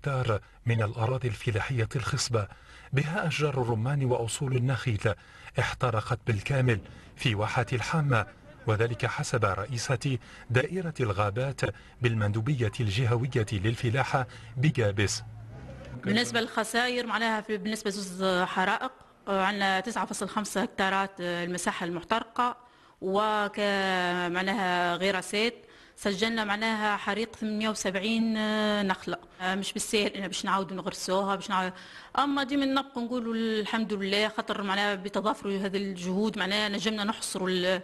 هكتار من الأراضي الفلاحية الخصبة بها أشجار الرمان وأصول النخيل احترقت بالكامل في واحة الحامة وذلك حسب رئيسة دائرة الغابات بالمندوبية الجهوية للفلاحة بجابس بالنسبة للخسائر معناها بالنسبة لزوز حرائق آه، عندنا 9.5 هكتارات آه، المساحة المحترقة وكمعناها معناها غراسات سجلنا معناها حريق 870 آه، نخله آه، مش بالسهل انا باش نعاودوا نغرسوها باش نعاود اما ديما نبقى نقولوا الحمد لله خاطر معناها بتضافر هذه الجهود معناها نجمنا نحصروا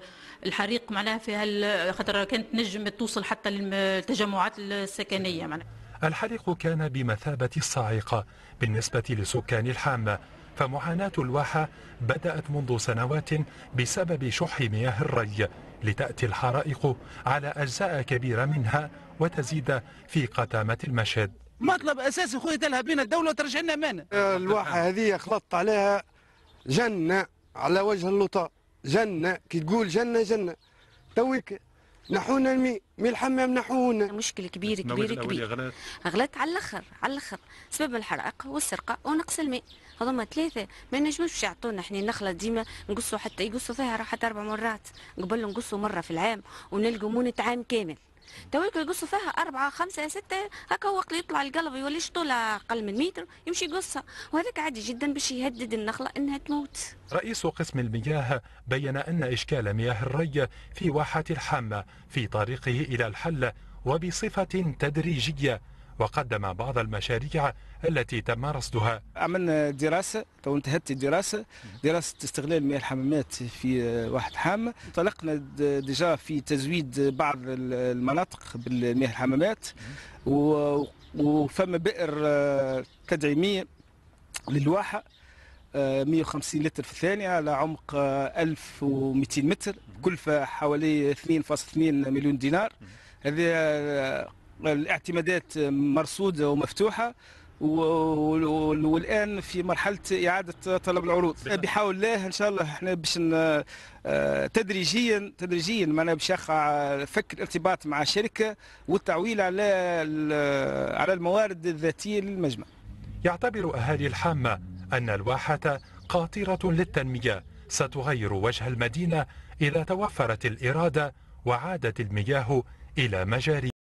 الحريق معناها في هال خاطر كانت نجم توصل حتى للتجمعات السكنيه معناها الحريق كان بمثابه الصاعقه بالنسبه لسكان الحامه فمعاناة الواحة بدأت منذ سنوات بسبب شح مياه الري لتأتي الحرائق على أجزاء كبيرة منها وتزيد في قتامة المشهد مطلب أساسي خويا تلهب بين الدولة وترجع لنا مانا الواحة هذه خلطت عليها جنة على وجه اللطاء جنة كي تقول جنة جنة تويك نحونا المي مي الحمام نحونا مشكل كبير كبير كبير غلط على الاخر على الاخر سبب الحرائق والسرقه ونقص الماء هذوما ثلاثه ما نجموش يعطونا احنا النخله ديما نقصوا حتى يقصوا فيها حتى اربع مرات قبل نقصوا مره في العام ونلقوا مونة عام كامل تويكو يقصوا فيها أربعة خمسة ستة هكا هو يطلع القلب يوليش طولها أقل من متر يمشي يقصها وهذاك عادي جدا باش يهدد النخلة أنها تموت رئيس قسم المياه بين أن إشكال مياه الري في واحة الحامة في طريقه إلى الحل وبصفة تدريجية وقدم بعض المشاريع التي تم رصدها عملنا دراسة تو انتهت الدراسة دراسة استغلال مياه الحمامات في واحد حام طلقنا ديجا في تزويد بعض المناطق بالمياه الحمامات وفما بئر تدعيمية آه، للواحة 150 آه، لتر في الثانية على عمق 1200 آه، متر كلفة حوالي 2.2 مليون دينار هذه الاعتمادات مرصوده ومفتوحه والان في مرحله اعاده طلب العروض بحول الله ان شاء الله احنا باش آه، تدريجيا تدريجيا معنا باش يقع فك الارتباط مع الشركه والتعويل على على الموارد الذاتيه للمجمع يعتبر اهالي الحامه ان الواحه قاطره للتنميه ستغير وجه المدينه اذا توفرت الاراده وعادت المياه الى مجاري